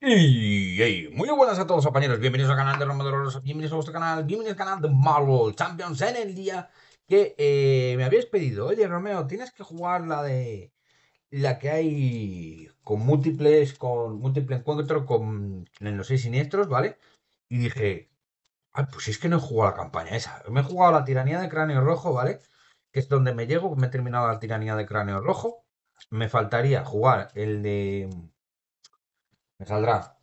y Muy buenas a todos compañeros, bienvenidos al canal de Rosos. bienvenidos a vuestro canal, bienvenidos al canal de Marvel Champions en el día que eh, me habéis pedido, oye Romeo, tienes que jugar la de la que hay con múltiples, con múltiple encuentro con en los seis siniestros, ¿vale? Y dije, ay, pues es que no he jugado la campaña esa, me he jugado la tiranía de cráneo rojo, ¿vale? Que es donde me llego, me he terminado la tiranía de cráneo rojo, me faltaría jugar el de me saldrá.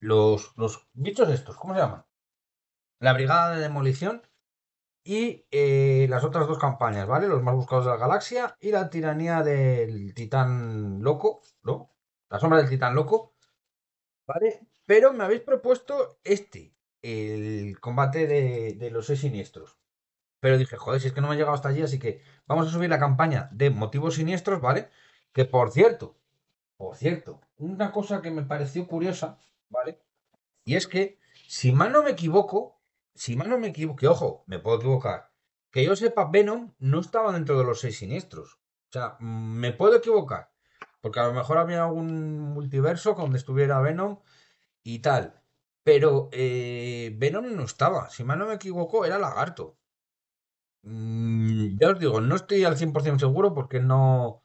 Los, los bichos estos, ¿cómo se llaman? La Brigada de Demolición y eh, las otras dos campañas, ¿vale? Los más buscados de la galaxia y la tiranía del titán loco, ¿no? La sombra del titán loco, ¿vale? Pero me habéis propuesto este, el combate de, de los seis siniestros. Pero dije, joder, si es que no me he llegado hasta allí, así que vamos a subir la campaña de motivos siniestros, ¿vale? Que por cierto, por cierto, una cosa que me pareció curiosa, ¿vale? Y es que, si mal no me equivoco, si mal no me equivoco, que ojo, me puedo equivocar, que yo sepa, Venom no estaba dentro de los seis siniestros. O sea, me puedo equivocar, porque a lo mejor había algún multiverso donde estuviera Venom y tal. Pero eh, Venom no estaba, si mal no me equivoco, era Lagarto. Mm, ya os digo, no estoy al 100% seguro porque no,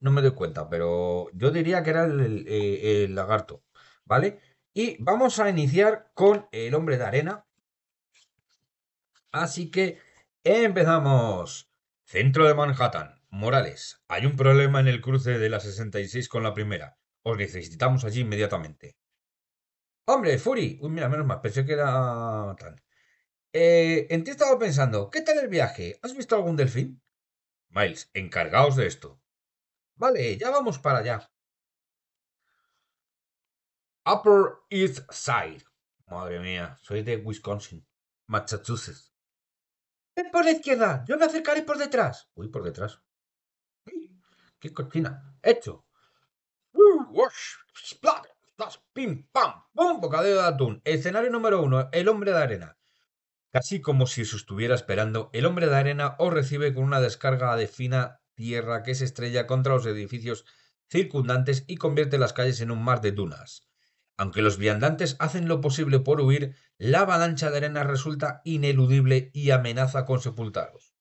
no me doy cuenta, pero yo diría que era eh, el, lagarto, ¿vale? Y vamos a iniciar con el hombre de arena. Así que empezamos. Centro de Manhattan, Morales. Hay un problema en el cruce de la 66 con la primera. Os necesitamos allí inmediatamente. Hombre, Fury. Uy, mira, menos mal, pensé que era tal. Eh, en ti estado pensando, ¿qué tal el viaje? ¿Has visto algún delfín? Miles, encargaos de esto. Vale, ya vamos para allá. Upper East Side. Madre mía, soy de Wisconsin, Massachusetts. Ven por la izquierda, yo me acercaré por detrás. Uy, por detrás. ¡Qué cochina! ¡Hecho! ¡Wash! ¡Splat! ¡Pim! ¡Pam! ¡Bum! Bocadillo de atún. Escenario número uno. El hombre de arena. Casi como si se estuviera esperando, el hombre de arena os recibe con una descarga de fina tierra que se estrella contra los edificios circundantes y convierte las calles en un mar de dunas. Aunque los viandantes hacen lo posible por huir, la avalancha de arena resulta ineludible y amenaza con sepultaros.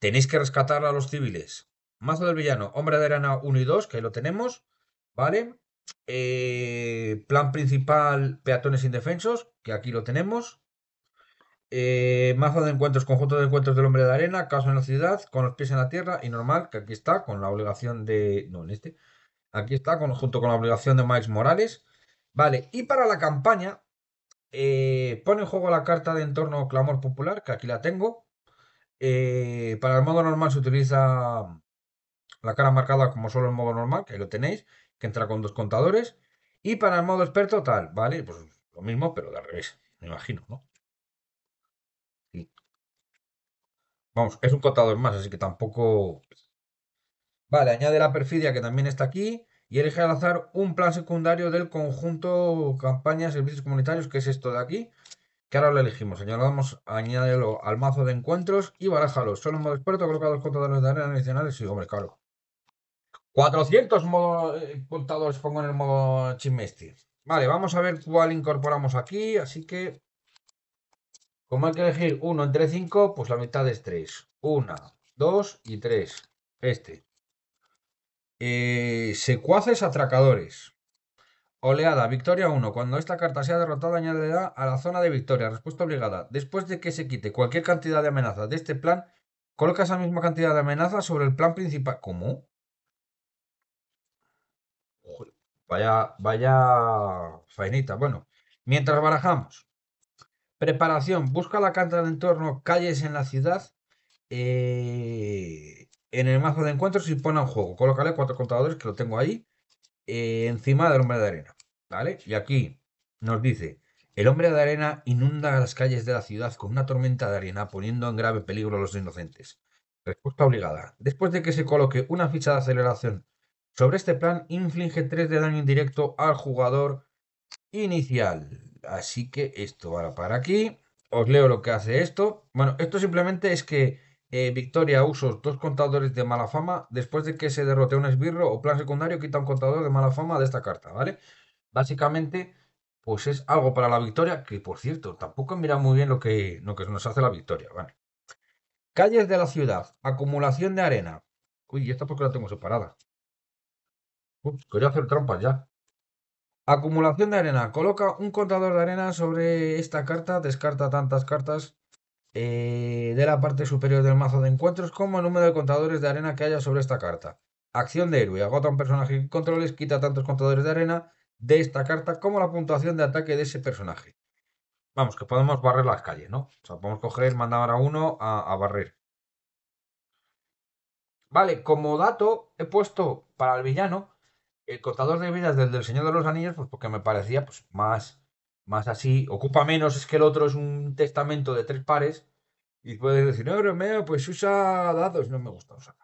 Tenéis que rescatar a los civiles. Mazo del villano, hombre de arena 1 y 2, que lo tenemos, ¿vale? Eh, plan principal, peatones indefensos, que aquí lo tenemos. Eh, mazo de encuentros, conjunto de encuentros del hombre de arena, caso en la ciudad, con los pies en la tierra y normal, que aquí está, con la obligación de... No, en este. Aquí está, conjunto junto con la obligación de Max Morales. Vale, y para la campaña, eh, pone en juego la carta de entorno clamor popular, que aquí la tengo. Eh, para el modo normal se utiliza la cara marcada como solo el modo normal, que ahí lo tenéis, que entra con dos contadores. Y para el modo experto, tal, ¿vale? Pues lo mismo, pero de revés, me imagino, ¿no? Vamos, es un contador más, así que tampoco... Pues. Vale, añade la perfidia que también está aquí y elige lanzar un plan secundario del conjunto campaña servicios comunitarios, que es esto de aquí, que ahora lo elegimos. Señalamos, añádelo al mazo de encuentros y barájalo. Solo en modo experto coloca los contadores de arena adicionales. Sí, hombre, claro. 400 eh, contadores pongo en el modo chismesti. Vale, vamos a ver cuál incorporamos aquí, así que como hay que elegir uno entre cinco, pues la mitad es tres. Una, dos y tres. Este. Eh, secuaces atracadores. Oleada, victoria 1. Cuando esta carta sea derrotada, añade a la zona de victoria. Respuesta obligada. Después de que se quite cualquier cantidad de amenaza de este plan, coloca esa misma cantidad de amenaza sobre el plan principal. ¿Cómo? vaya, vaya faenita. Bueno, mientras barajamos. Preparación, busca la carta del entorno, calles en la ciudad, eh, en el mazo de encuentros y pone un juego. Colócale cuatro contadores que lo tengo ahí, eh, encima del hombre de arena. ¿Vale? Y aquí nos dice, el hombre de arena inunda las calles de la ciudad con una tormenta de arena, poniendo en grave peligro a los inocentes. Respuesta obligada. Después de que se coloque una ficha de aceleración sobre este plan, inflige 3 de daño indirecto al jugador inicial. Así que esto va para aquí. Os leo lo que hace esto. Bueno, esto simplemente es que eh, Victoria usa dos contadores de mala fama. Después de que se derrote un esbirro o plan secundario, quita un contador de mala fama de esta carta, ¿vale? Básicamente, pues es algo para la victoria, que por cierto, tampoco mira muy bien lo que, que nos hace la victoria, ¿vale? Calles de la ciudad, acumulación de arena. Uy, esta porque la tengo separada. Ups, quería hacer trampas ya. Acumulación de arena. Coloca un contador de arena sobre esta carta. Descarta tantas cartas eh, de la parte superior del mazo de encuentros como el número de contadores de arena que haya sobre esta carta. Acción de héroe. Agota un personaje sin controles. Quita tantos contadores de arena de esta carta como la puntuación de ataque de ese personaje. Vamos, que podemos barrer las calles, ¿no? O sea, podemos coger, mandar a uno a barrer. Vale, como dato he puesto para el villano el contador de vidas del del Señor de los Anillos, pues porque me parecía pues, más, más así, ocupa menos, es que el otro es un testamento de tres pares, y puedes decir, no, Romeo, pues usa dados. No me gusta usar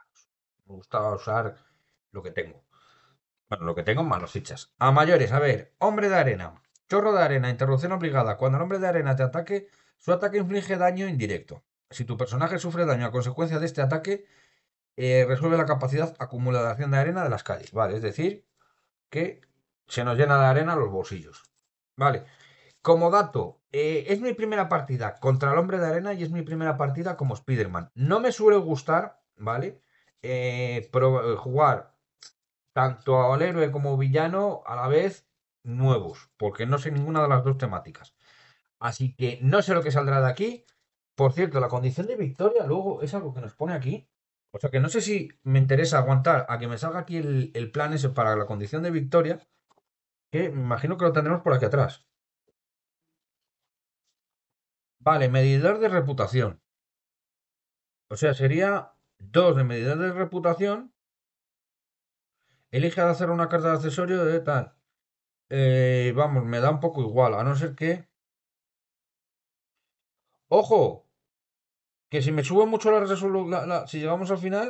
Me gusta usar lo que tengo. Bueno, lo que tengo más los fichas. A mayores, a ver, hombre de arena, chorro de arena, interrupción obligada. Cuando el hombre de arena te ataque, su ataque inflige daño indirecto. Si tu personaje sufre daño a consecuencia de este ataque, eh, resuelve la capacidad acumulación de arena de las calles. Vale, es decir, que se nos llena de arena los bolsillos. Vale. Como dato, eh, es mi primera partida contra el hombre de arena y es mi primera partida como Spider-Man. No me suele gustar, ¿vale? Eh, eh, jugar tanto al héroe como villano a la vez nuevos, porque no sé ninguna de las dos temáticas. Así que no sé lo que saldrá de aquí. Por cierto, la condición de victoria luego es algo que nos pone aquí. O sea que no sé si me interesa aguantar a que me salga aquí el, plan ese para la condición de victoria, que me imagino que lo tendremos por aquí atrás. Vale, medidor de reputación. O sea, sería 2 de medidor de reputación. Elige hacer una carta de accesorio de tal. Eh, vamos, me da un poco igual, a no ser que... ¡Ojo! Que si me subo mucho la resolución, si llegamos al final...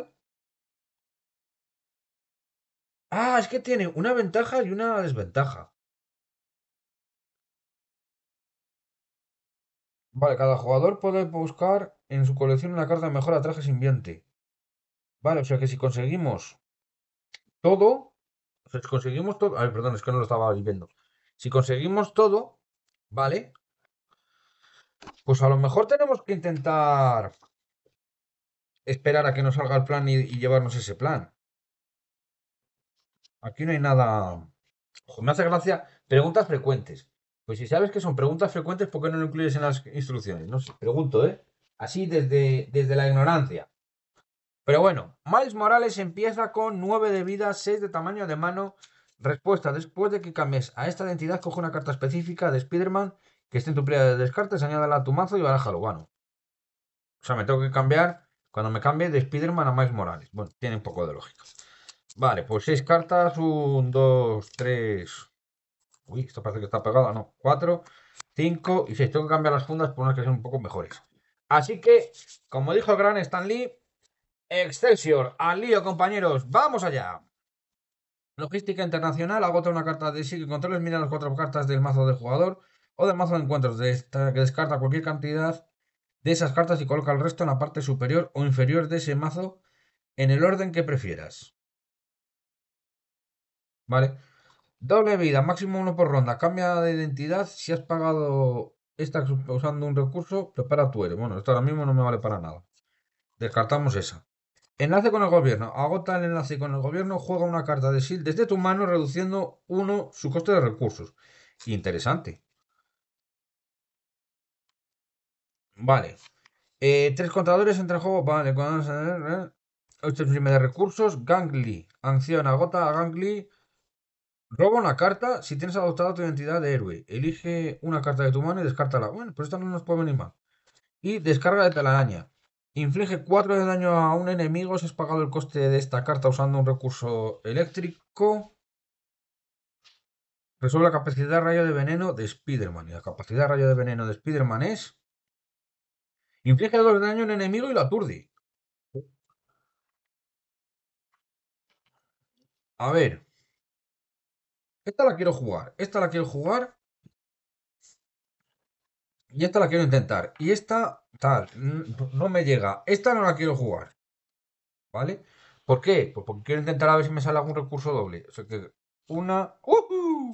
Ah, es que tiene una ventaja y una desventaja. Vale, cada jugador puede buscar en su colección una carta mejor a trajes simbiente Vale, o sea que si conseguimos todo, si conseguimos todo, perdón, es que no lo estaba viendo. Si conseguimos todo, vale, pues a lo mejor tenemos que intentar esperar a que nos salga el plan y, llevarnos ese plan. Aquí no hay nada... me hace gracia. Preguntas frecuentes. Pues si sabes que son preguntas frecuentes, ¿por qué no lo incluyes en las instrucciones? No sé, pregunto, ¿eh? Así desde, desde la ignorancia. Pero bueno, Miles Morales empieza con 9 de vida, 6 de tamaño de mano. Respuesta, después de que cambies a esta identidad, coge una carta específica de Spider-Man que esté en tu pila de descartes, añádela a tu mazo y lo Bueno, o sea, me tengo que cambiar cuando me cambie de Spiderman a Miles Morales. Bueno, tiene un poco de lógica. Vale, pues seis cartas. 1, 2, 3. Uy, esto parece que está pegada. No, 4, 5 y 6. Tengo que cambiar las fundas por unas que sean un poco mejores. Así que, como dijo el gran Stan Lee, Excelsior, al lío, compañeros. ¡Vamos allá! Logística internacional, agota una carta de sí que controles, mira las cuatro cartas del mazo del jugador o de mazo de encuentros que descarta cualquier cantidad de esas cartas y coloca el resto en la parte superior o inferior de ese mazo en el orden que prefieras. Vale. Doble vida, máximo uno por ronda. Cambia de identidad si has pagado. Estás usando un recurso, prepara tu héroe. Bueno, esto ahora mismo no me vale para nada. Descartamos esa. Enlace con el gobierno. Agota el enlace con el gobierno. Juega una carta de Sil desde tu mano, reduciendo uno su coste de recursos. Interesante. Vale. Eh, tres contadores Entre el juego. Vale, cuando... Este un de recursos. Gangly. Acción, agota a Gangly. Roba una carta si tienes adoptado tu identidad de héroe. Elige una carta de tu mano y descártala. Bueno, pero pues esta no nos puede venir mal. Y descarga de telaraña. Inflige 4 de daño a un enemigo si has pagado el coste de esta carta usando un recurso eléctrico. Resuelve la capacidad rayo de veneno de Spider-Man. Y la capacidad rayo de veneno de Spider-Man es Inflige doble daño en enemigo y lo aturdi A ver. Esta la quiero jugar. Esta la quiero jugar. Y esta la quiero intentar. Y esta, tal, no me llega. Esta no la quiero jugar. ¿Vale? ¿Por qué? Pues porque quiero intentar a ver si me sale algún recurso doble. O sea que una... ¡Uh!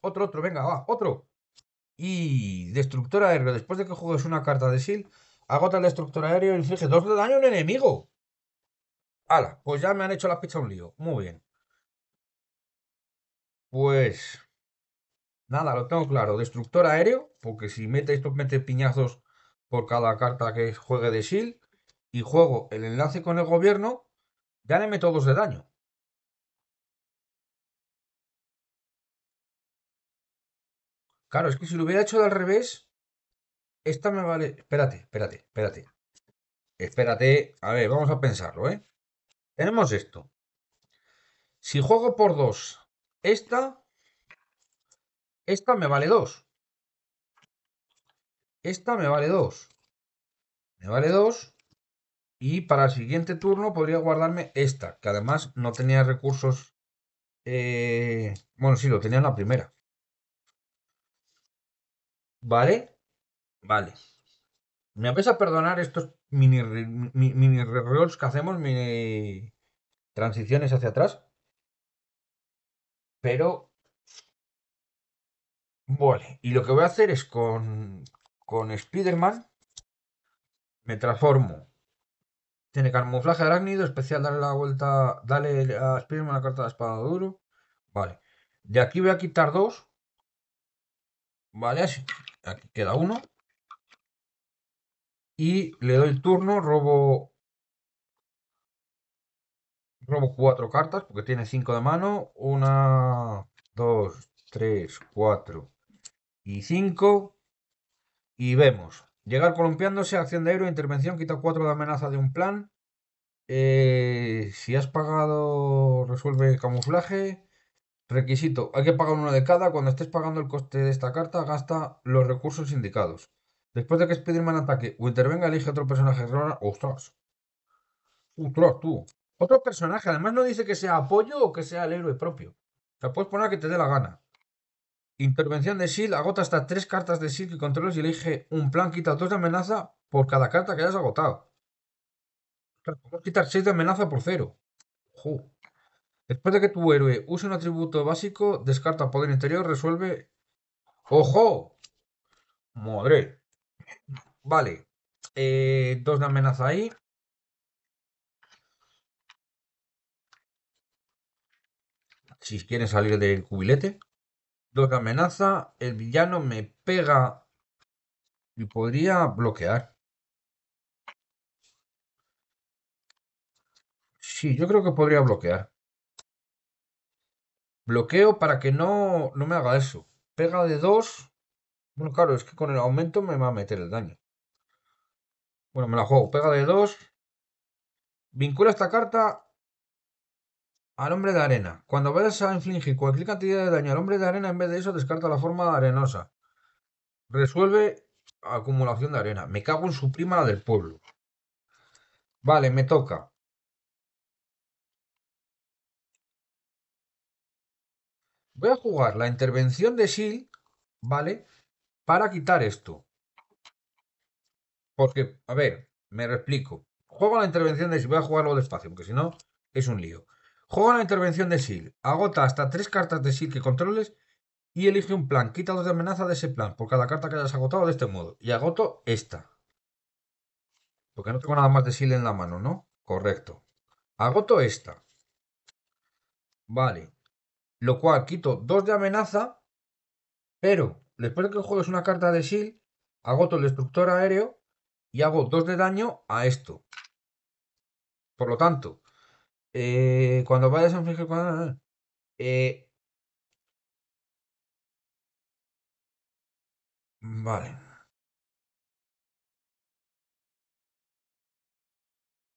Otro, otro, venga, va, otro. Y destructora de después de que juegues una carta de Sil. Agota el destructor aéreo y inflige dos de daño a un enemigo. Hala, pues ya me han hecho la pizza un lío. Muy bien. Pues. Nada, lo tengo claro. Destructor aéreo, porque si mete estos mete piñazos por cada carta que juegue de Shield. Y juego el enlace con el gobierno, ya le meto dos de daño. Claro, es que si lo hubiera hecho al revés, esta me vale. Espérate, espérate, espérate. Espérate. A ver, vamos a pensarlo, ¿eh? Tenemos esto. Si juego por dos, esta. Esta me vale dos. Esta me vale dos. Me vale dos. Y para el siguiente turno podría guardarme esta, que además no tenía recursos. Eh, bueno, sí, lo tenía en la primera. ¿Vale? Vale. Me apesa a perdonar estos mini, mini, rolls que hacemos, mini transiciones hacia atrás. Pero. Vale. Y lo que voy a hacer es con. Con spider Me transformo. Tiene camuflaje arácnido, especial, darle la vuelta. Dale a Spiderman, la carta de espada duro. Vale. De aquí voy a quitar dos. Vale, así. Aquí queda uno. Y le doy el turno, robo. cuatro cartas, porque tiene cinco de mano. Una, dos, tres, cuatro y cinco. Y vemos. Llegar columpiándose, acción de héroe, intervención, quita cuatro de amenaza de un plan. Eh, si has pagado, resuelve camuflaje. Requisito, hay que pagar uno de cada. Cuando estés pagando el coste de esta carta, gasta los recursos indicados. Después de que Spider-Man ataque o intervenga, elige otro personaje. ¡Ostras! ¡Ostras, tú! Otro personaje. Además no dice que sea apoyo o que sea el héroe propio. Te puedes poner que te dé la gana. Intervención de Shield. Agota hasta tres cartas de Shield que controles y elige un plan. Quita dos de amenaza por cada carta que hayas agotado. puedes quitar seis de amenaza por cero. Después de que tu héroe use un atributo básico, descarta poder interior, resuelve... ¡Ojo! ¡Madre! Vale. Eh, dos de amenaza ahí. Si quiere salir del cubilete. Dos de amenaza. El villano me pega. Y podría bloquear. Sí, yo creo que podría bloquear. Bloqueo para que no, no me haga eso. Pega de dos. Bueno, claro, es que con el aumento me va a meter el daño. Bueno, me la juego. Pega de 2. Vincula esta carta al hombre de arena. Cuando vayas a infligir cualquier cantidad de daño al hombre de arena, en vez de eso, descarta la forma arenosa. Resuelve acumulación de arena. Me cago en su prima la del pueblo. Vale, me toca. Voy a jugar la intervención de Shield, ¿vale? para quitar esto. Porque, a ver, me replico. Juego la intervención de Sil. Voy a jugarlo despacio, porque si no, es un lío. Juego la intervención de Sil. Agota hasta tres cartas de Sil que controles y elige un plan. Quita dos de amenaza de ese plan por cada carta que hayas agotado de este modo. Y agoto esta. Porque no tengo nada más de Sil en la mano, ¿no? Correcto. Agoto esta. Vale. Lo cual quito dos de amenaza, pero Después de que juegues una carta de shield, agoto el destructor aéreo y hago dos de daño a esto. Por lo tanto, eh, cuando vayas a un eh, Vale.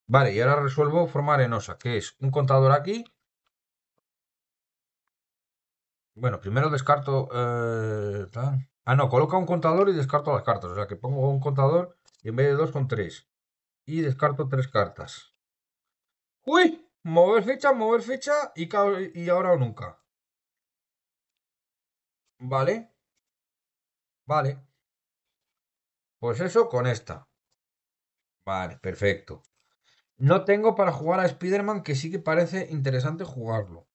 Vale, y ahora resuelvo formar en osa, que es un contador aquí bueno, primero descarto... Eh, ah, no, coloca un contador y descarto las cartas. O sea, que pongo un contador y en vez de dos con tres. Y descarto tres cartas. ¡Uy! Mover fecha, mover fecha y, y ahora o nunca. Vale. Vale. Pues eso con esta. Vale, perfecto. No tengo para jugar a Spider-Man, que sí que parece interesante jugarlo.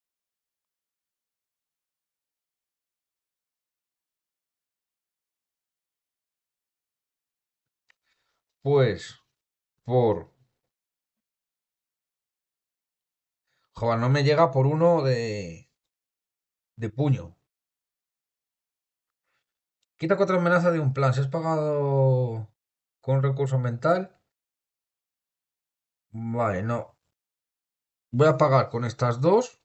Pues por... Joder, no me llega por uno de... de puño. Quita cuatro amenazas de un plan. Si has pagado con recurso mental... Vale, no. Voy a pagar con estas dos.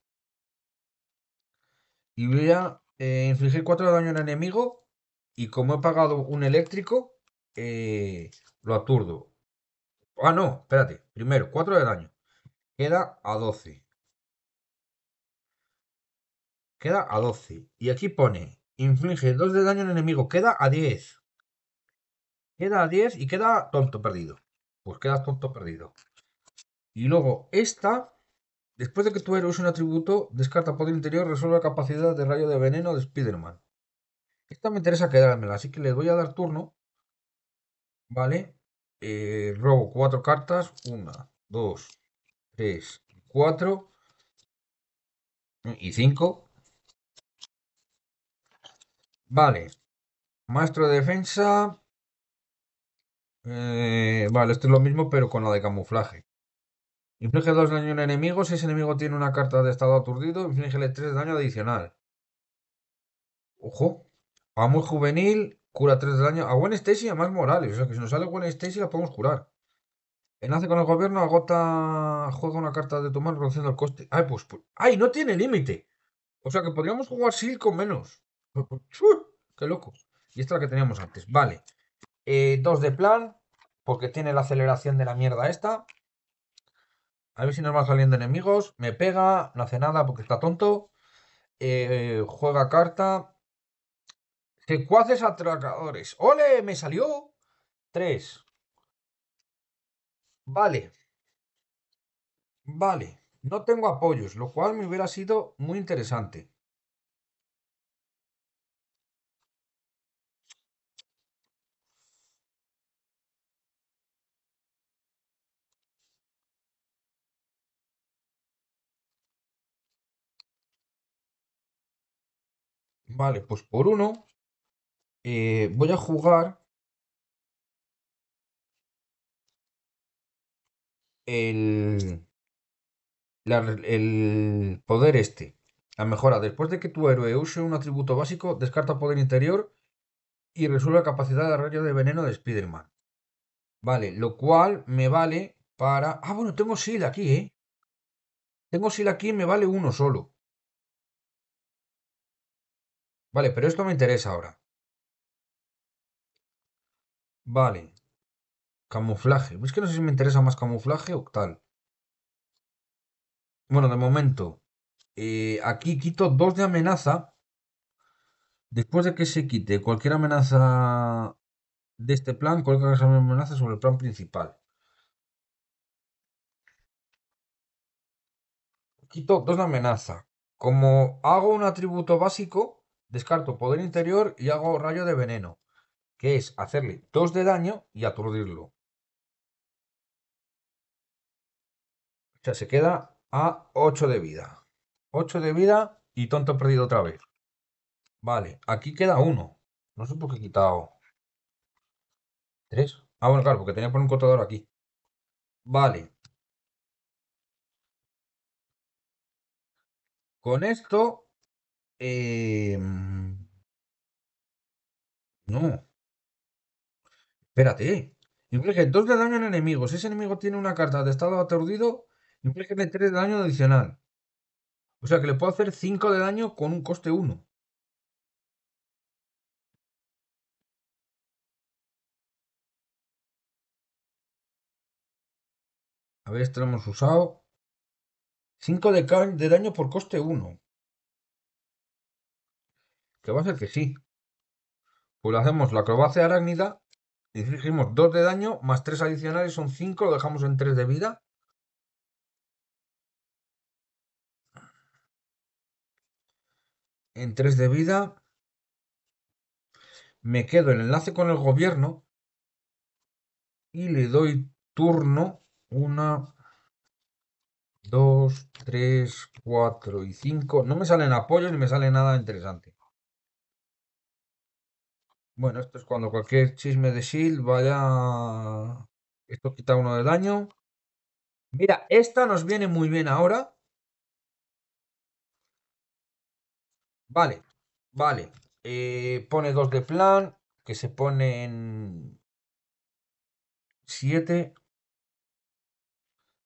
Y voy a eh, infligir cuatro de daño al enemigo. Y como he pagado un eléctrico, eh, lo aturdo. Ah, no, espérate. Primero, 4 de daño. Queda a 12. Queda a 12. Y aquí pone, inflige 2 de daño al enemigo. Queda a 10. Queda a 10 y queda tonto perdido. Pues queda tonto perdido. Y luego esta, después de que tu héroe use un atributo, descarta poder interior, resuelve la capacidad de rayo de veneno de Spider-Man. Esta me interesa quedármela, así que le voy a dar turno ¿vale? Eh, robo cuatro cartas, una, dos, tres, cuatro y cinco. Vale, maestro de defensa. Eh, vale, esto es lo mismo, pero con la de camuflaje. Inflige 2 daño en enemigo. Si ese enemigo tiene una carta de estado aturdido, inflige 3 daño adicional. Ojo. muy juvenil Cura 3 de daño a Gwen Stacy y a más Morales. O sea que si nos sale Gwen Stacy la podemos curar. Enlace con el gobierno, agota, juega una carta de tu mano reduciendo el coste. Ay, pues, pues ay, no tiene límite. O sea que podríamos jugar Silco menos. ¡Qué loco! Y esta es la que teníamos antes. Vale. Eh, dos de plan, porque tiene la aceleración de la mierda esta. A ver si nos va saliendo enemigos. Me pega, no hace nada porque está tonto. Eh, juega carta cuaces atracadores. ¡Ole! Me salió. Tres. Vale. Vale. No tengo apoyos, lo cual me hubiera sido muy interesante. Vale, pues por uno eh, voy a jugar el, el poder este. La mejora. Después de que tu héroe use un atributo básico, descarta poder interior y resuelve la capacidad de rayo de veneno de Spider-Man. Vale, lo cual me vale para... Ah, bueno, tengo Seal aquí, ¿eh? Tengo Seal aquí me vale uno solo. Vale, pero esto me interesa ahora. Vale. Camuflaje. Pues es que no sé si me interesa más camuflaje o tal. Bueno, de momento. Eh, aquí quito dos de amenaza. Después de que se quite cualquier amenaza de este plan, cualquier amenaza sobre el plan principal. Quito dos de amenaza. Como hago un atributo básico, descarto poder interior y hago rayo de veneno que es hacerle 2 de daño y aturdirlo. O sea, se queda a 8 de vida. 8 de vida y tonto perdido otra vez. Vale, aquí queda uno, No sé por qué he quitado 3. Ah, bueno, claro, porque tenía que poner un contador aquí. Vale. Con esto... Eh, no. Espérate. Inflige 2 de daño en enemigo. Si ese enemigo tiene una carta de estado aturdido, inflige 3 de daño adicional. O sea que le puedo hacer 5 de daño con un coste 1. A ver, esto lo hemos usado. 5 de, de daño por coste 1. Que va a ser que sí. Pues le hacemos la acrobacia arácnida dirigimos 2 de daño, más 3 adicionales son 5, lo dejamos en 3 de vida. En 3 de vida. Me quedo en enlace con el gobierno. Y le doy turno. 1, 2, 3, 4 y 5. No me salen apoyos ni me sale nada interesante. Bueno, esto es cuando cualquier chisme de shield vaya... Esto quita uno de daño. Mira, esta nos viene muy bien ahora. Vale, vale. Eh, pone dos de plan, que se en... 7.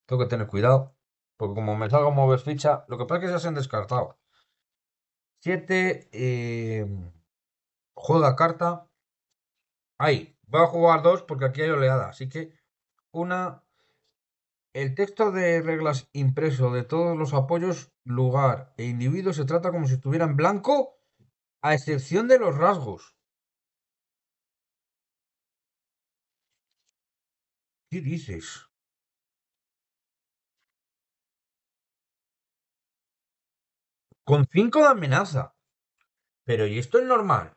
Tengo que tener cuidado, porque como me salga mover ficha, lo que pasa es que se han descartado. 7. Juega carta. Ahí. Voy a jugar dos porque aquí hay oleada. Así que una... El texto de reglas impreso de todos los apoyos, lugar e individuo se trata como si estuviera en blanco, a excepción de los rasgos. ¿Qué dices? Con cinco de amenaza. Pero ¿y esto es normal?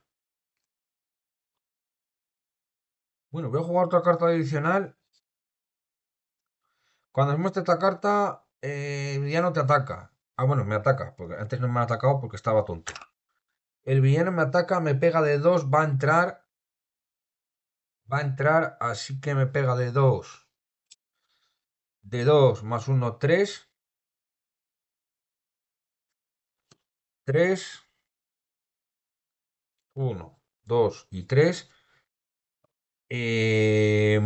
Bueno, voy a jugar otra carta adicional. Cuando me esta carta, el eh, villano te ataca. Ah, bueno, me ataca, porque antes no me ha atacado porque estaba tonto. El villano me ataca, me pega de 2, va a entrar. Va a entrar, así que me pega de 2. De 2 más 1, 3. 3, 1, 2 y 3. Eh,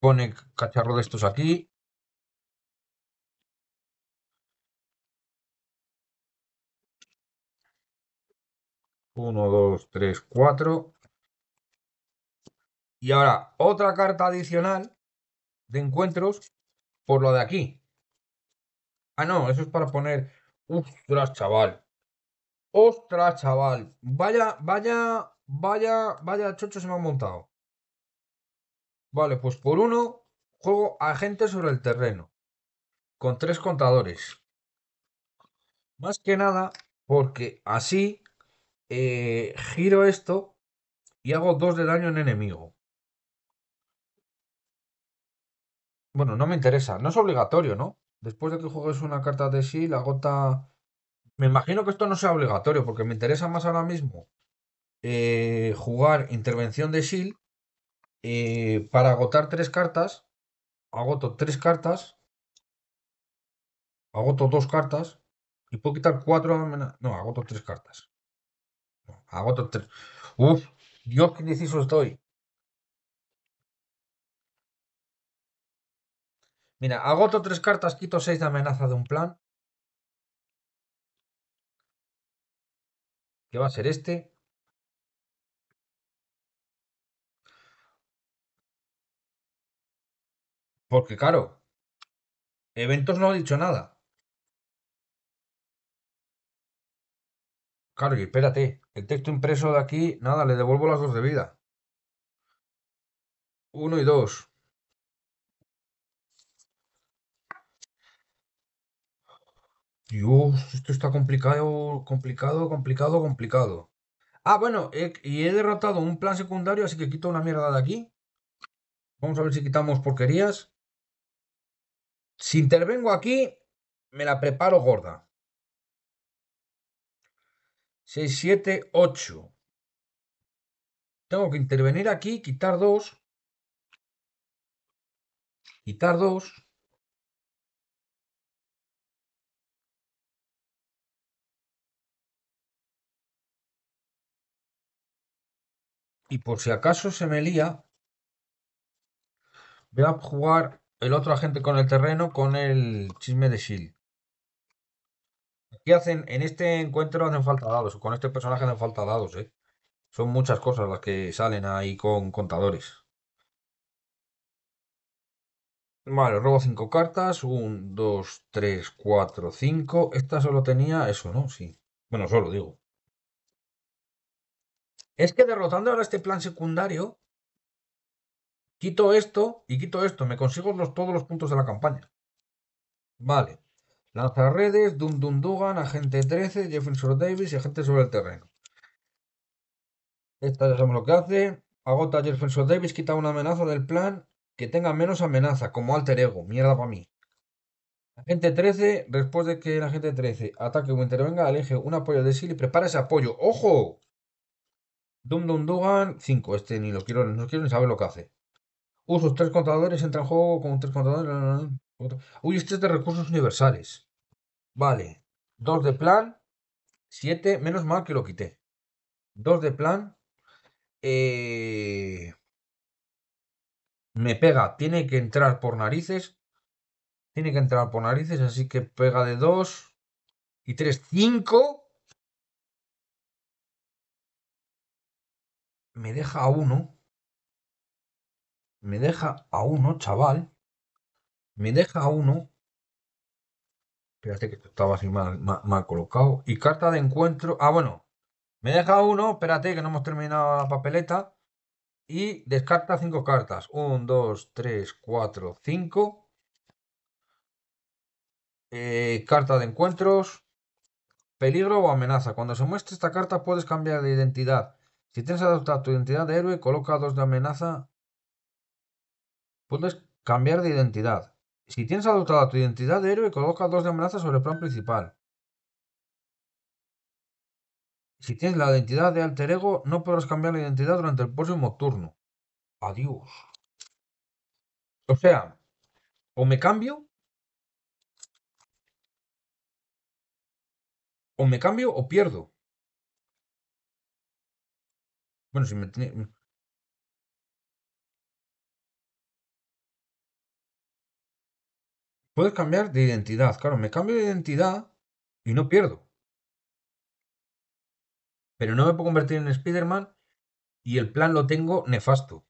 pone cacharro de estos aquí. Uno, dos, tres, cuatro. Y ahora otra carta adicional de encuentros por lo de aquí. Ah, no, eso es para poner... ¡Ostras, chaval! ¡Ostras, chaval! Vaya, vaya Vaya, vaya chocho se me ha montado. Vale, pues por uno juego agente sobre el terreno. Con tres contadores. Más que nada porque así eh, giro esto y hago dos de daño en enemigo. Bueno, no me interesa. No es obligatorio, ¿no? Después de que juegues una carta de sí, la gota... Me imagino que esto no sea obligatorio porque me interesa más ahora mismo eh, jugar intervención de shield eh, para agotar tres cartas. Agoto tres cartas. Agoto dos cartas. Y puedo quitar cuatro. No, agoto tres cartas. agoto tres. Uf, Dios, que indeciso estoy. Mira, agoto tres cartas, quito seis de amenaza de un plan. ¿Qué va a ser este? Porque claro, eventos no ha dicho nada. Claro, y espérate, el texto impreso de aquí, nada, le devuelvo las dos de vida. Uno y dos. Dios, esto está complicado, complicado, complicado, complicado. Ah, bueno, y he derrotado un plan secundario, así que quito una mierda de aquí. Vamos a ver si quitamos porquerías. Si intervengo aquí, me la preparo gorda. 6, 7, 8. Tengo que intervenir aquí, quitar 2. Quitar 2. Y por si acaso se me lía, voy a jugar el otro agente con el terreno con el chisme de Shield. Aquí hacen, en este encuentro hacen falta dados, con este personaje hacen falta dados, ¿eh? Son muchas cosas las que salen ahí con contadores. Vale, robo 5 cartas. 1, 2, 3, 4, 5. Esta solo tenía eso, ¿no? Sí. Bueno, solo digo. Es que derrotando ahora este plan secundario, Quito esto y quito esto. Me consigo los, todos los puntos de la campaña. Vale. redes. Dum Dum Dugan, Agente 13, Jefferson Davis y Agente sobre el terreno. Esta ya sabemos lo que hace. Agota Jefferson Davis, quita una amenaza del plan que tenga menos amenaza, como alter ego. Mierda para mí. Agente 13, después de que el agente 13 ataque o intervenga, elige un apoyo de SIL y prepara ese apoyo. ¡Ojo! Dum Dum Dugan 5. Este ni lo quiero, no quiero ni saber lo que hace. Usos tres contadores, entra en juego con tres contadores. Uy, este es de recursos universales. Vale. Dos de plan. Siete. Menos mal que lo quité. Dos de plan. Eh, me pega. Tiene que entrar por narices. Tiene que entrar por narices, así que pega de dos. Y tres, cinco. Me deja uno me deja a uno, chaval, me deja a uno, espérate que estaba así mal, mal, colocado, y carta de encuentro, ah, bueno, me deja a uno, espérate que no hemos terminado la papeleta, y descarta cinco cartas, 1, 2, 3, 4, 5, carta de encuentros, peligro o amenaza. Cuando se muestre esta carta puedes cambiar de identidad. Si tienes adoptar tu identidad de héroe, coloca dos de amenaza Puedes cambiar de identidad. Si tienes adoptada tu identidad de héroe, coloca dos de amenaza sobre el plan principal. Si tienes la identidad de alter ego, no podrás cambiar la identidad durante el próximo turno. Adiós. O sea, o me cambio, o me cambio o pierdo. Bueno, si me, puedes cambiar de identidad. Claro, me cambio de identidad y no pierdo. Pero no me puedo convertir en Spider-Man y el plan lo tengo nefasto.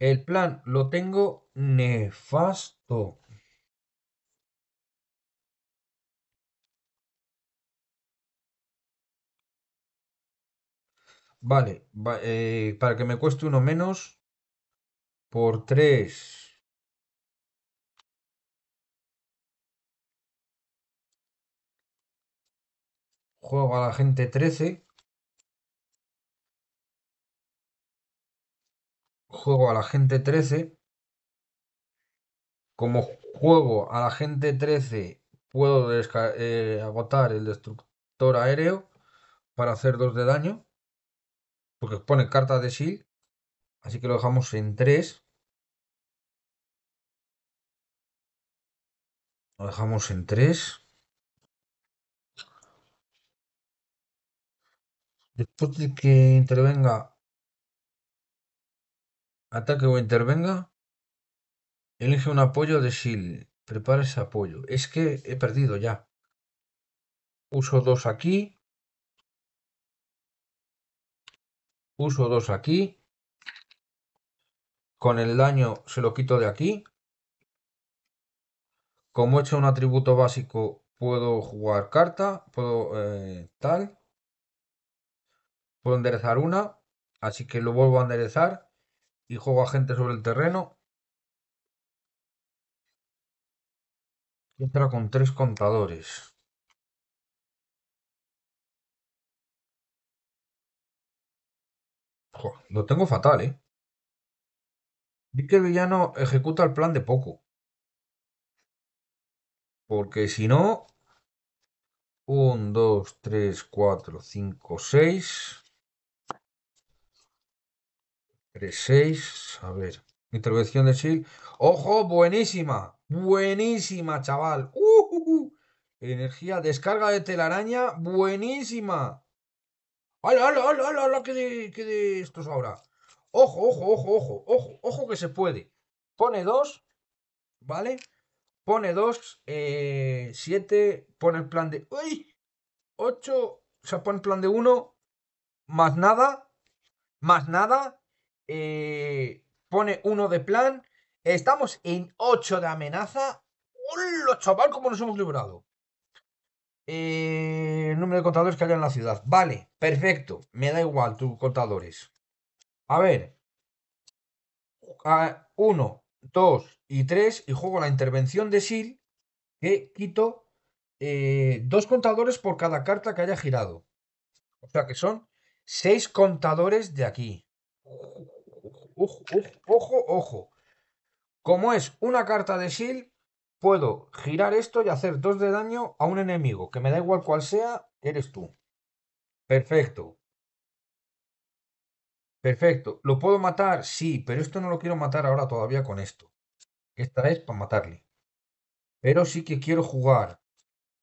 El plan lo tengo nefasto. Vale, eh, para que me cueste uno menos por tres. Juego a la gente 13. Juego a la gente 13. Como juego a la gente 13, puedo eh, agotar el destructor aéreo para hacer 2 de daño. Porque pone carta de shield. Así que lo dejamos en 3. Lo dejamos en 3. Después de que intervenga ataque o intervenga, elige un apoyo de shield. Prepara ese apoyo. Es que he perdido ya. Uso dos aquí. Uso dos aquí. Con el daño se lo quito de aquí. Como he hecho un atributo básico, puedo jugar carta, puedo eh, tal enderezar una, así que lo vuelvo a enderezar y juego a gente sobre el terreno. Entra con tres contadores. lo tengo fatal, ¿eh? Vi que el villano ejecuta el plan de poco. Porque si no... 1, dos, 3, cuatro Cinco, seis 6 A ver. Intervención de Sil. ¡Ojo! ¡Buenísima! ¡Buenísima, chaval! ¡Uh, Energía, descarga de telaraña. ¡Buenísima! ¡Hala, hala, hala, hala! hala de, de estos ahora? ¡Ojo, ojo, ojo, ojo! ¡Ojo, ojo que se puede! Pone 2. ¿Vale? Pone 2. 7. Eh, pone el plan de. ¡Uy! 8. O sea, pone el plan de 1. Más nada. Más nada eh, pone uno de plan. Estamos en 8 de amenaza. ¡Hola, chaval! ¿Cómo nos hemos librado? Eh, el número de contadores que haya en la ciudad. Vale, perfecto. Me da igual tus contadores. A ver. 1, uno, dos y tres. Y juego la intervención de Sil. Que quito eh, dos contadores por cada carta que haya girado. O sea que son seis contadores de aquí ojo, ojo, ojo, Como es una carta de shield, puedo girar esto y hacer dos de daño a un enemigo, que me da igual cual sea, eres tú. Perfecto. Perfecto. ¿Lo puedo matar? Sí, pero esto no lo quiero matar ahora todavía con esto. Esta es para matarle. Pero sí que quiero jugar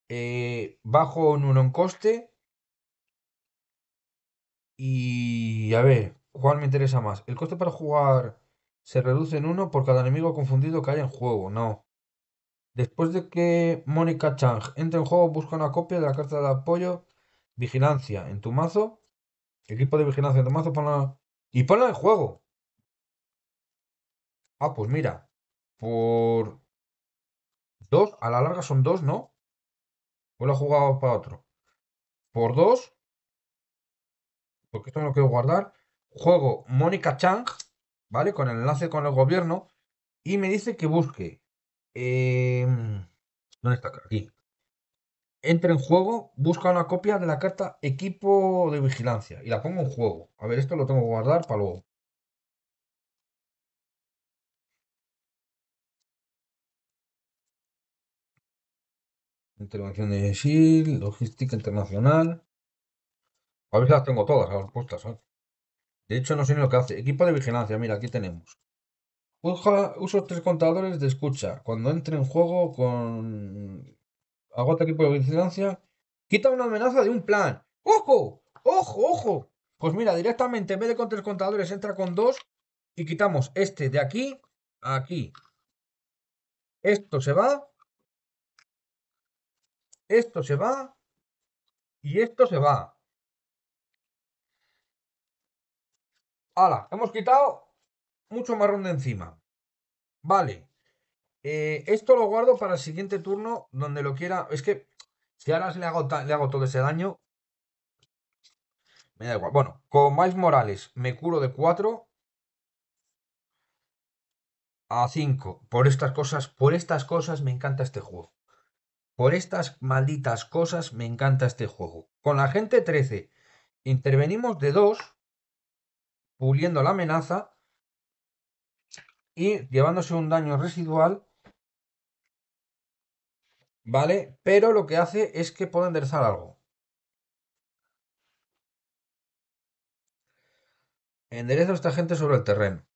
eh, bajo en un coste. Y a ver, ¿Cuál me interesa más. El coste para jugar se reduce en uno por cada enemigo confundido que haya en juego. No. Después de que Mónica Chang entre en juego, busca una copia de la carta de apoyo Vigilancia en tu mazo. Equipo de vigilancia en tu mazo, ponla... Y ponla en juego. Ah, pues mira. Por... Dos, a la larga son dos, ¿no? O pues lo he jugado para otro. Por dos. Porque esto no lo quiero guardar juego Mónica Chang, ¿vale? Con el enlace con el gobierno. Y me dice que busque. Em, ¿Dónde está? Aquí. Entra en juego, busca una copia de la carta equipo de vigilancia y la pongo en juego. A ver, esto lo tengo que guardar para luego. Intervención de sil, logística internacional. A ver si las tengo todas, las puestas. son ¿eh? De hecho, no sé ni lo que hace. Equipo de vigilancia, mira, aquí tenemos. uso tres contadores de escucha. Cuando entre en juego con... Agota equipo de vigilancia. Quita una amenaza de un plan. ¡Ojo! ¡Ojo, ojo! Pues mira, directamente en vez de con tres contadores entra con dos y quitamos este de aquí a aquí. Esto se va. Esto se va. Y esto se va. Hola, hemos quitado mucho marrón de encima. Vale. Eh, esto lo guardo para el siguiente turno donde lo quiera. Es que si ahora le hago, todo ese daño, me da igual. Bueno, con Miles Morales me curo de 4 a 5. Por estas cosas, por estas cosas me encanta este juego. Por estas malditas cosas me encanta este juego. Con la gente 13 intervenimos de 2 puliendo la amenaza y llevándose un daño residual. ¿Vale? Pero lo que hace es que puede enderezar algo. Endereza a esta gente sobre el terreno.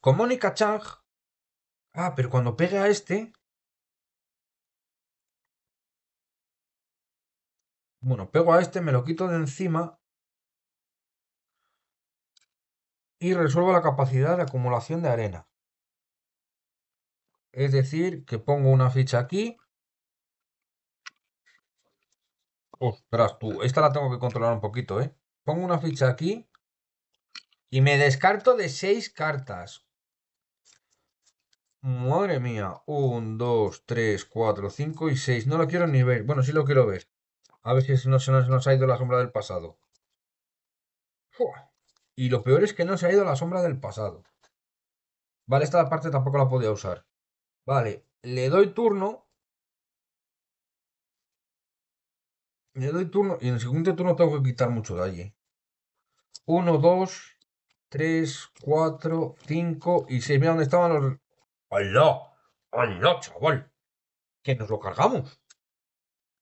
Con Mónica Chang. Ah, pero cuando pegue a este. Bueno, pego a este, me lo quito de encima y resuelvo la capacidad de acumulación de arena. Es decir, que pongo una ficha aquí. Ostras, tú, esta la tengo que controlar un poquito, ¿eh? Pongo una ficha aquí y me descarto de seis cartas. Madre mía, Un, dos, tres, cuatro, cinco y seis. No lo quiero ni ver. Bueno, sí lo quiero ver. A ver si no se nos, ha ido la sombra del pasado. Y lo peor es que no se ha ido la sombra del pasado. Vale, esta parte tampoco la podía usar. Vale, le doy turno. Le doy turno. Y en el siguiente turno tengo que quitar mucho de allí. Uno, dos, tres, cuatro, cinco y seis. Mira dónde estaban los... ¡Hola! ¡Hola, chaval! Que nos lo cargamos.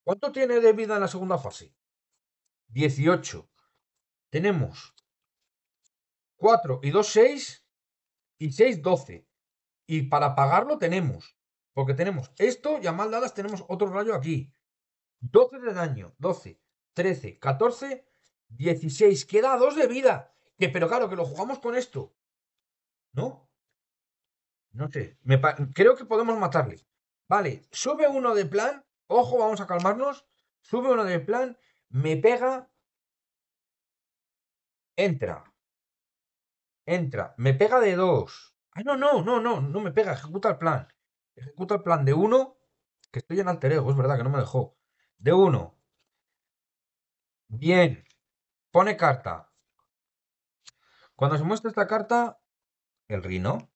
¿Cuánto tiene de vida en la segunda fase? 18. Tenemos 4 y 2, 6 y 6, 12. Y para pagarlo tenemos, porque tenemos esto y a mal dadas tenemos otro rayo aquí. 12 de daño, 12, 13, 14, 16. Queda 2 de vida. Que, pero claro, que lo jugamos con esto. ¿No? No sé. creo que podemos matarle. Vale, sube uno de plan. Ojo, vamos a calmarnos. Sube uno de plan. Me pega. Entra entra, me pega de dos. ¡Ay, ah, no, no, no, no, no me pega, ejecuta el plan. Ejecuta el plan de uno, que estoy en alter ego, es verdad que no me dejó. De uno. Bien. Pone carta. Cuando se muestra esta carta, el rino.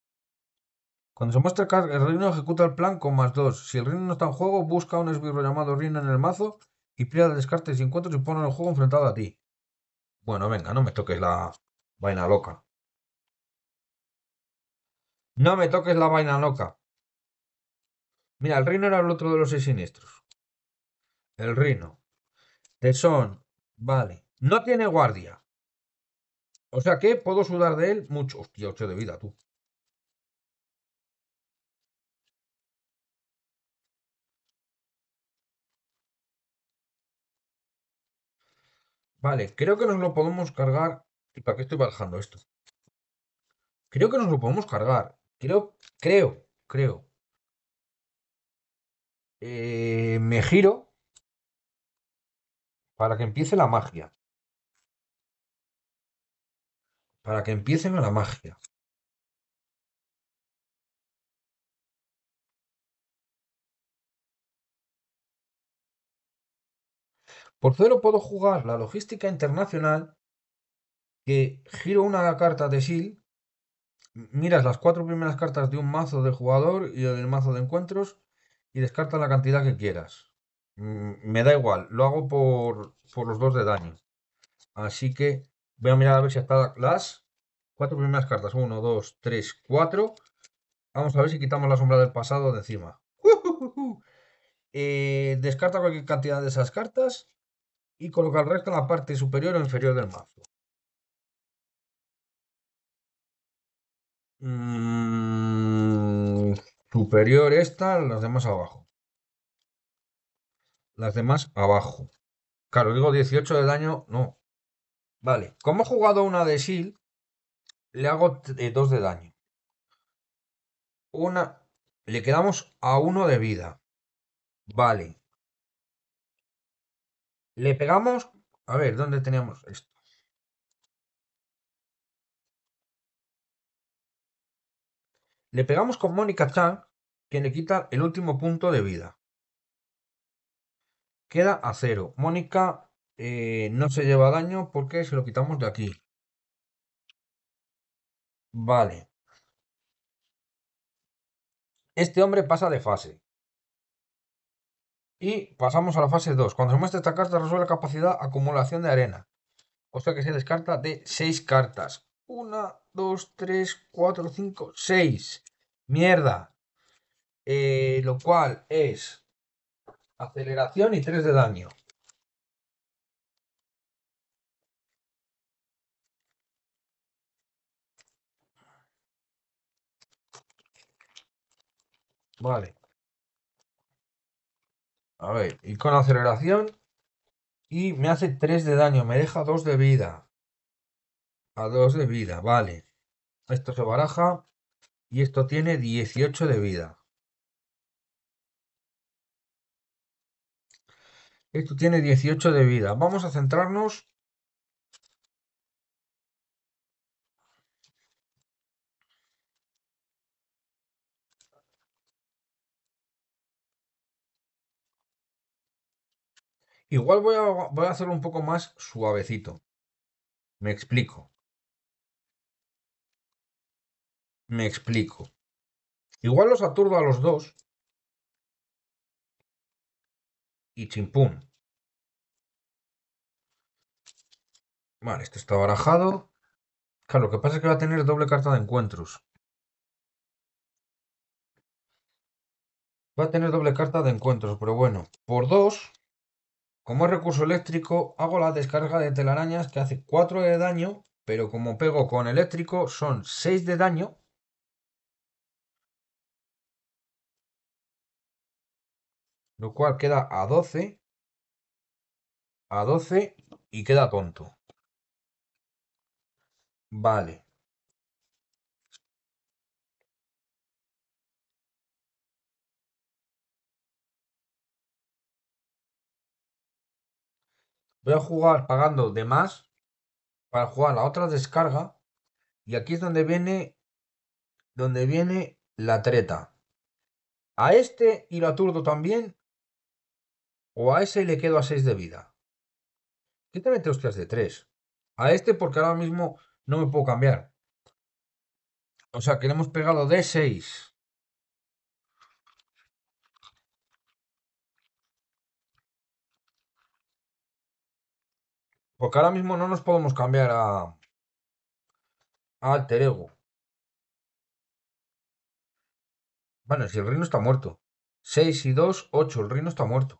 Cuando se muestra el reino ejecuta el plan con más dos. Si el reino no está en juego, busca un esbirro llamado reino en el mazo y el descarte y encuentra y pone el juego enfrentado a ti. Bueno, venga, no me toques la vaina loca. No me toques la vaina loca. Mira, el Rino era el otro de los seis siniestros. El Rino. Tesón. Vale. No tiene guardia. O sea que puedo sudar de él mucho. Hostia, 8 de vida, tú. Vale, creo que nos lo podemos cargar. ¿Y para qué estoy bajando esto? Creo que nos lo podemos cargar. Creo, creo, creo. Eh, me giro para que empiece la magia. Para que empiecen la magia. Por cero puedo jugar la logística internacional que giro una carta de SIL miras las cuatro primeras cartas de un mazo de jugador y del mazo de encuentros y descarta la cantidad que quieras. Mm, me da igual, lo hago por, los dos de daño. Así que voy a mirar a ver si está las cuatro primeras cartas. 1, 2, 3, 4. Vamos a ver si quitamos la sombra del pasado de encima. Eh, descarta cualquier cantidad de esas cartas y coloca el resto en la parte superior o inferior del mazo. Mm, superior esta, las demás abajo. Las demás abajo. Claro, digo 18 de daño, no. Vale, como he jugado una de shield, le hago 2 eh, de daño. Una, le quedamos a 1 de vida. Vale. Le pegamos, a ver, ¿dónde teníamos? Esto? Le pegamos con Mónica Chan, quien le quita el último punto de vida. Queda a cero. Mónica eh, no se lleva daño porque se lo quitamos de aquí. Vale. Este hombre pasa de fase. Y pasamos a la fase 2. Cuando se muestra esta carta, resuelve la capacidad acumulación de arena. O sea que se descarta de 6 cartas. 1, 2, 3, 4, 5, 6. Mierda. Eh, lo cual es aceleración y 3 de daño. Vale. A ver, y con aceleración. Y me hace 3 de daño, me deja 2 de vida a 2 de vida, vale. Esto se baraja y esto tiene 18 de vida. Esto tiene 18 de vida. Vamos a centrarnos. Igual voy a, voy a hacerlo un poco más suavecito. Me explico. Me explico. Igual los aturdo a los dos. Y chimpum. Vale, este está barajado. Claro, lo que pasa es que va a tener doble carta de encuentros. Va a tener doble carta de encuentros, pero bueno. Por dos, como es recurso eléctrico, hago la descarga de telarañas que hace 4 de daño, pero como pego con eléctrico son 6 de daño Lo cual queda a 12. A 12 y queda tonto. Vale. Voy a jugar pagando de más para jugar la otra descarga. Y aquí es donde viene donde viene la treta. A este y la turdo también o a ese le quedo a 6 de vida. Quítame hostias de 3. A este porque ahora mismo no me puedo cambiar. O sea, que le hemos pegado de 6. Porque ahora mismo no nos podemos cambiar a, a alter ego. Bueno, si el reino está muerto. 6 y 2, 8. El reino está muerto.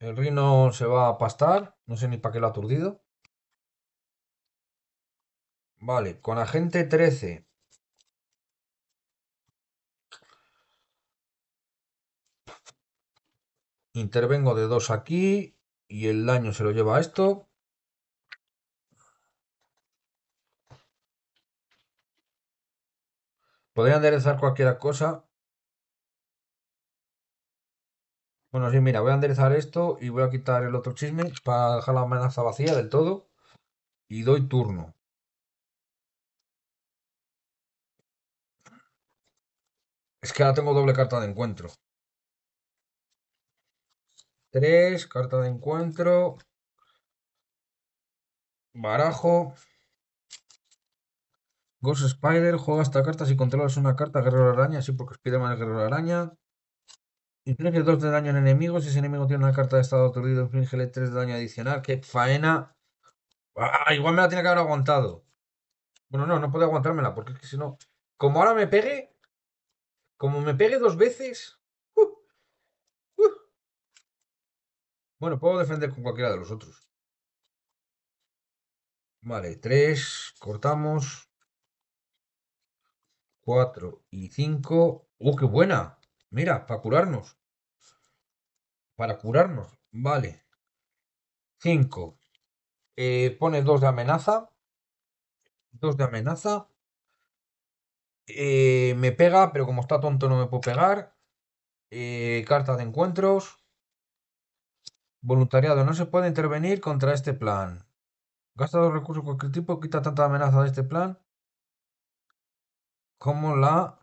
El rino se va a pastar. No sé ni para qué lo ha aturdido. Vale, con agente 13. Intervengo de dos aquí y el daño se lo lleva a esto. Podría enderezar cualquier cosa, Bueno, sí, mira, voy a enderezar esto y voy a quitar el otro chisme para dejar la amenaza vacía del todo. Y doy turno. Es que ahora tengo doble carta de encuentro. Tres, carta de encuentro. Barajo. Ghost Spider, juega esta carta si controlas una carta, Guerrero Araña, sí, porque Spider-Man es Guerrero Araña. Inflige 2 de daño en enemigos. Si ese enemigo tiene una carta de estado aturdido, infligele 3 de daño adicional. ¡Qué faena! Ah, igual me la tiene que haber aguantado. Bueno, no, no puedo aguantármela, porque es que si no... Como ahora me pegue... Como me pegue dos veces... Uh, uh. Bueno, puedo defender con cualquiera de los otros. Vale, 3, cortamos. 4 y 5. ¡Uh, qué buena! Mira, para curarnos. Para curarnos. Vale. 5. Eh, pone dos de amenaza. Dos de amenaza. Eh, me pega, pero como está tonto no me puedo pegar. Eh, carta de encuentros. Voluntariado. No se puede intervenir contra este plan. Gasta dos recursos de cualquier tipo. Quita tanta amenaza de este plan. Como la...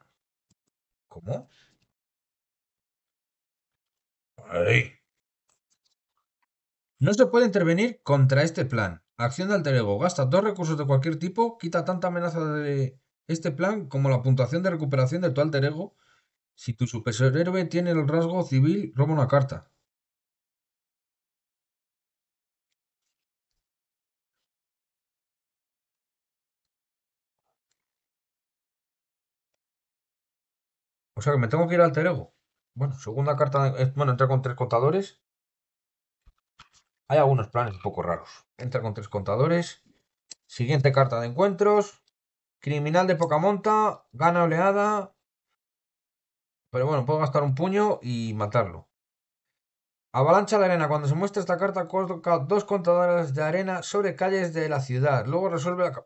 ¿Cómo? No se puede intervenir contra este plan. Acción de alter ego. Gasta dos recursos de cualquier tipo, quita tanta amenaza de este plan como la puntuación de recuperación de tu alter ego. Si tu superhéroe tiene el rasgo civil, roba una carta. O sea que me tengo que ir al alter ego. Bueno, segunda carta, bueno, entra con tres contadores. Hay algunos planes un poco raros. Entra con tres contadores. Siguiente carta de encuentros. Criminal de poca monta, gana oleada. Pero bueno, puedo gastar un puño y matarlo. Avalancha de arena. Cuando se muestra esta carta, coloca dos contadores de arena sobre calles de la ciudad. Luego resuelve la...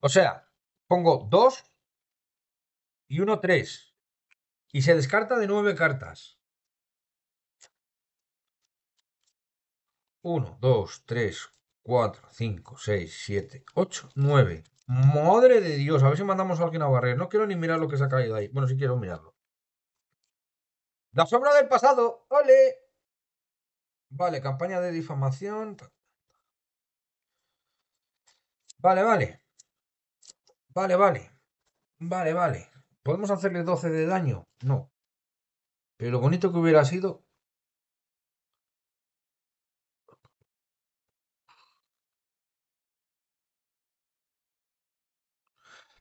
O sea, pongo dos y uno tres. Y se descarta de nueve cartas. Uno, dos, tres, cuatro, cinco, seis, siete, ocho, nueve. Madre de Dios, a ver si mandamos a alguien a barrer. No quiero ni mirar lo que se ha caído ahí. Bueno, sí quiero mirarlo. La sombra del pasado. ¡Ole! Vale, campaña de difamación. Vale, vale. Vale, vale. Vale, vale. ¿Podemos hacerle 12 de daño? No. Pero lo bonito que hubiera sido...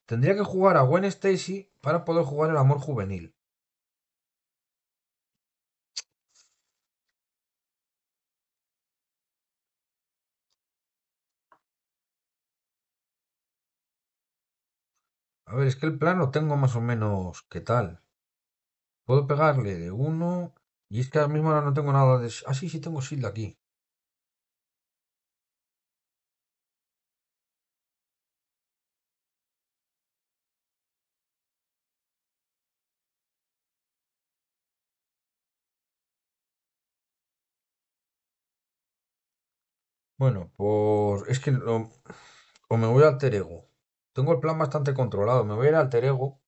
Tendría que jugar a Gwen Stacy para poder jugar el amor juvenil. A ver, es que el plano tengo más o menos qué tal. Puedo pegarle de uno. Y es que ahora mismo no tengo nada de... Ah, sí, sí tengo shield aquí. Bueno, pues es que o me voy al ego tengo el plan bastante controlado. Me voy a ir al Terego. ego.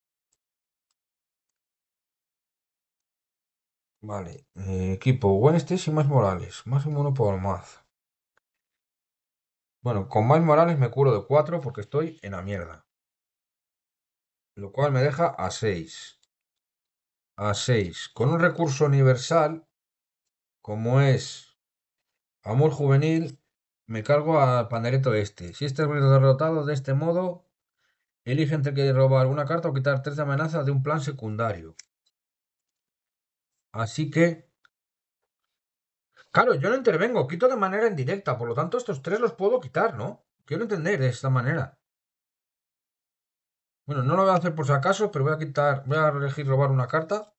Vale. Eh, equipo. Buen estés y más Morales. Más uno por más. Bueno, con más Morales me curo de 4 porque estoy en la mierda. Lo cual me deja a 6. A 6. Con un recurso universal, como es Amor Juvenil, me cargo al pandereto este. Si este es derrotado de este modo, Elige entre que robar una carta o quitar tres amenazas de un plan secundario. Así que... Claro, yo no intervengo, quito de manera indirecta, por lo tanto estos tres los puedo quitar, ¿no? Quiero entender de esta manera. Bueno, no lo voy a hacer por si acaso, pero voy a quitar, voy a elegir robar una carta.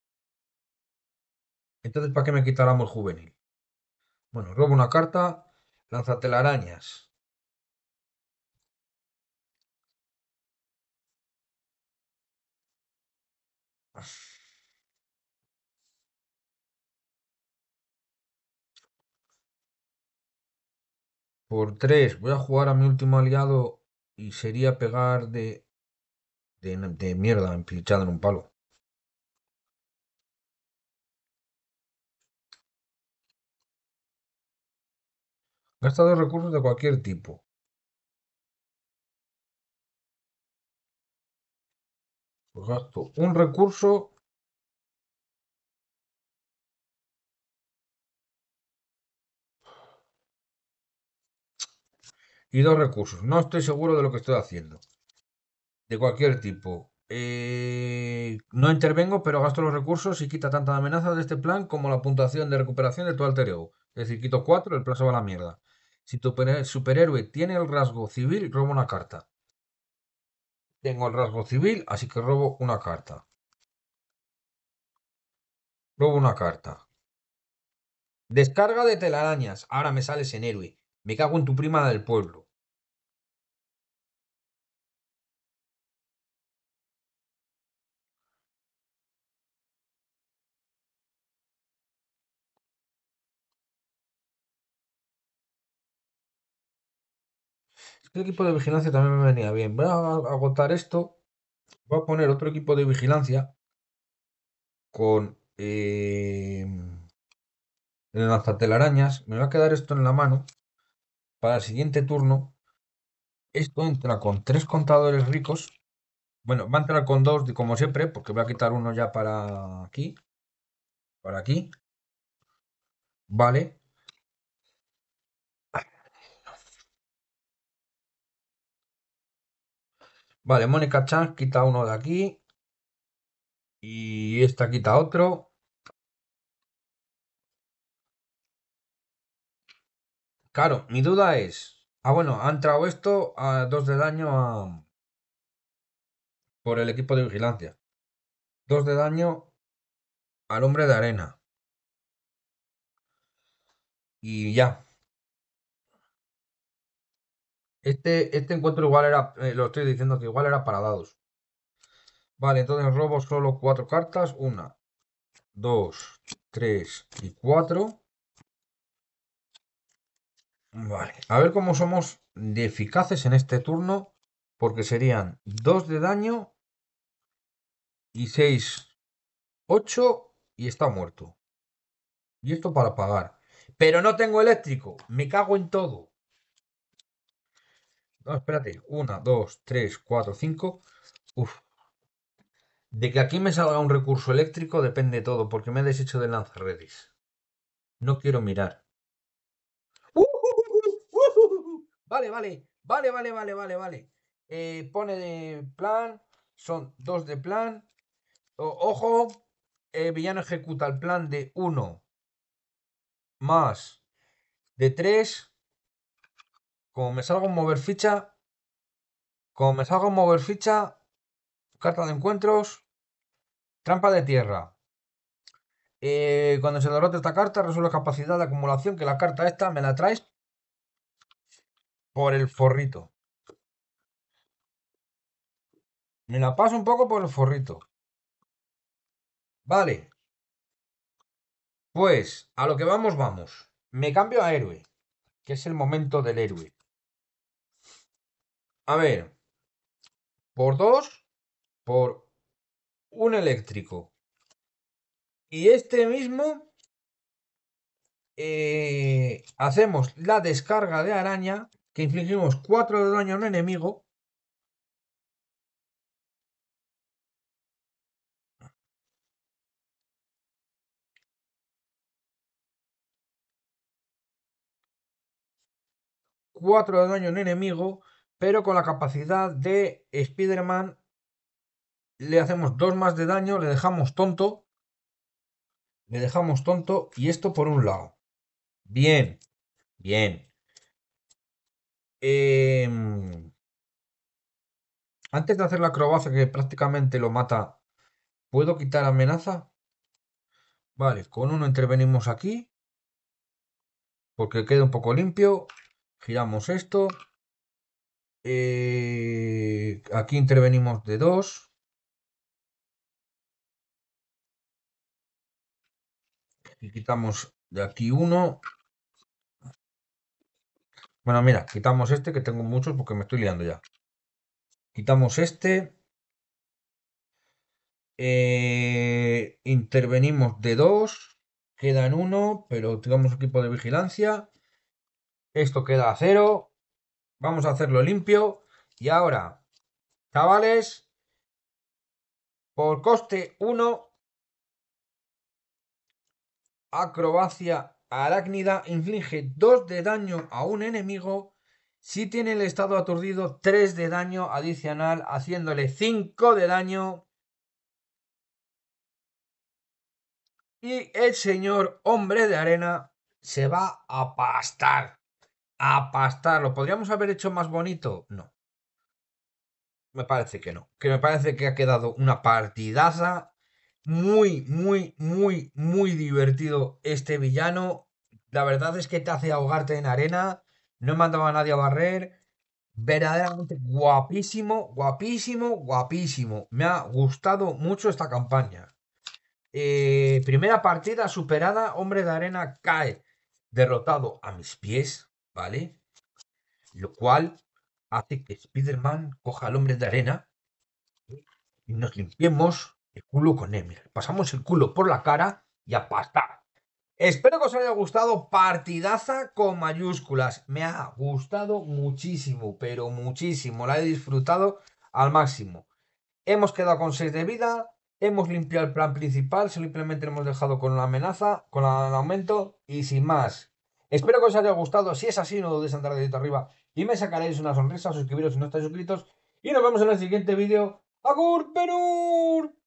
Entonces, ¿para qué me quitará el juvenil? Bueno, robo una carta, las arañas. Por 3. Voy a jugar a mi último aliado y sería pegar de, de, mierda, empinchado en un palo. Gasta dos recursos de cualquier tipo. gasto un recurso y dos recursos. No estoy seguro de lo que estoy haciendo. De cualquier tipo. Eh, no intervengo, pero gasto los recursos y quita tantas amenaza de este plan como la puntuación de recuperación de tu alter ego. Es decir, quito 4, el plazo va a la mierda. Si tu superhéroe tiene el rasgo civil, Robo una carta. Tengo el rasgo civil, así que robo una carta. Robo una carta. Descarga de telarañas. Ahora me sales en héroe. Me cago en tu prima del pueblo. Este equipo de vigilancia también me venía bien. Voy a agotar esto. Voy a poner otro equipo de vigilancia con eh, el lanzatelarañas. Me va a quedar esto en la mano para el siguiente turno. Esto entra con tres contadores ricos. Bueno, va a entrar con dos, como siempre, porque voy a quitar uno ya para aquí. Para aquí. Vale. Vale, Mónica Chan quita uno de aquí. Y esta quita otro. Claro, mi duda es... Ah, bueno, ha entrado esto a dos de daño a... por el equipo de vigilancia. Dos de daño al hombre de arena. Y ya, este, este, encuentro igual era, eh, lo estoy diciendo que igual era para dados. Vale, entonces robo solo cuatro cartas. Una, dos, tres y cuatro. Vale, a ver cómo somos de eficaces en este turno. Porque serían dos de daño y seis, ocho y está muerto. Y esto para pagar. Pero no tengo eléctrico. Me cago en todo. No, espérate. 1, 2, 3, 4, 5 Uf. De que aquí me salga un recurso eléctrico depende todo, porque me he deshecho de lanzarredes. No quiero mirar. vale, vale, vale, vale, vale, vale, eh, pone de plan, son dos de plan. ojo, eh, villano ejecuta el plan de 1 más de tres. Como me salgo a mover ficha. Como me salgo a mover ficha. Carta de encuentros. Trampa de tierra. Eh, cuando se derrota esta carta, resuelve capacidad de acumulación. Que la carta esta me la traes por el forrito. Me la paso un poco por el forrito. Vale. Pues a lo que vamos, vamos. Me cambio a héroe, que es el momento del héroe. A ver, por dos, por un eléctrico. Y este mismo eh, hacemos la descarga de araña, que infligimos 4 de daño a un enemigo. Cuatro de daño en enemigo pero con la capacidad de Spider-Man le hacemos dos más de daño, le dejamos tonto, le dejamos tonto y esto por un lado. Bien, bien. Em, antes de hacer la acrobacia que prácticamente lo mata, ¿puedo quitar amenaza? Vale, con uno intervenimos aquí, porque queda un poco limpio. Giramos esto, eh, aquí intervenimos de 2. Y quitamos de aquí uno. Bueno, mira, quitamos este que tengo muchos porque me estoy liando ya. Quitamos este. Eh, intervenimos de 2. Queda en uno pero tenemos equipo de vigilancia. Esto queda a 0. Vamos a hacerlo limpio. Y ahora, chavales, por coste 1, acrobacia arácnida inflige 2 de daño a un enemigo. Si tiene el estado aturdido, 3 de daño adicional, haciéndole 5 de daño. Y el señor hombre de arena se va a pastar a pastar. ¿Lo podríamos haber hecho más bonito? No. Me parece que no. Que me parece que ha quedado una partidaza. Muy, muy, muy, muy divertido este villano. La verdad es que te hace ahogarte en arena. No mandaba a nadie a barrer. Verdaderamente guapísimo, guapísimo, guapísimo. Me ha gustado mucho esta campaña. Eh, primera partida superada. Hombre de arena cae derrotado a mis pies. ¿vale? Lo cual hace que Spider-Man coja al hombre de arena y nos limpiemos el culo con él. pasamos el culo por la cara y a pastar. Espero que os haya gustado partidaza con mayúsculas. Me ha gustado muchísimo, pero muchísimo. La he disfrutado al máximo. Hemos quedado con 6 de vida. Hemos limpiado el plan principal. Simplemente lo hemos dejado con la amenaza, con el aumento y sin más. Espero que os haya gustado. Si es así, no dudéis en dar dedito arriba y me sacaréis una sonrisa. Suscribiros si no estáis suscritos. Y nos vemos en el siguiente vídeo. ¡Agur Perú!